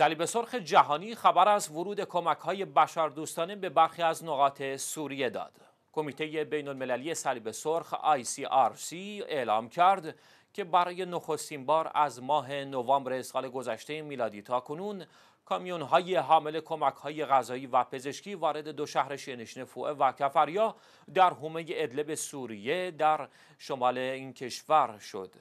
صلیب سرخ جهانی خبر از ورود کمک های بشردوستانه به برخی از نقاط سوریه داد. کمیته بین المللی صلیب سرخ ICRC اعلام کرد که برای نخستین بار از ماه نوامبر سال گذشته میلادی تا کنون کامیون های حامل کمک های غذایی و پزشکی وارد دو شهر فوه و کفریا در حومه ادلب سوریه در شمال این کشور شد.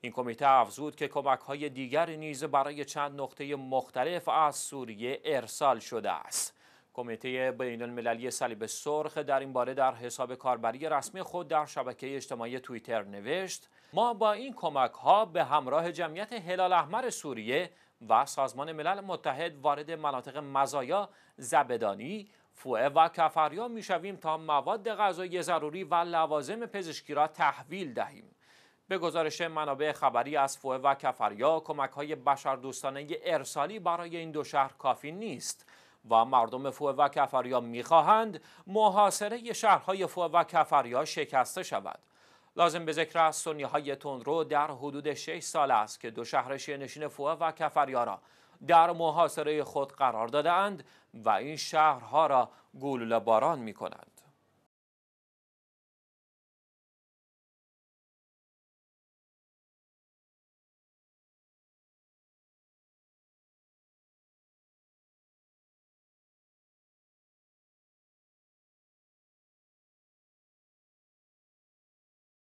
این کمیته افزود که کمک های دیگری نیز برای چند نقطه مختلف از سوریه ارسال شده است. کمیته بین المللی صلیب سرخ در این باره در حساب کاربری رسمی خود در شبکه اجتماعی توییتر نوشت ما با این کمک ها به همراه جمعیت هلال احمر سوریه و سازمان ملل متحد وارد مناطق مزایا زبدانی فوه و کفریا میشویم تا مواد غذایی ضروری و لوازم پزشکی را تحویل دهیم به گزارش منابع خبری از فوه و کفریا کمک های بشر بشردوستانه ارسالی برای این دو شهر کافی نیست و مردم فوه و کفریا میخواهند محاصره شهرهای فوه و کفریا شکسته شود لازم به ذکر است سنی های تندرو در حدود 6 سال است که دو شهر نشین فوه و کفریا را در محاصره خود قرار دادند و این شهرها را گلوله باران می کنند.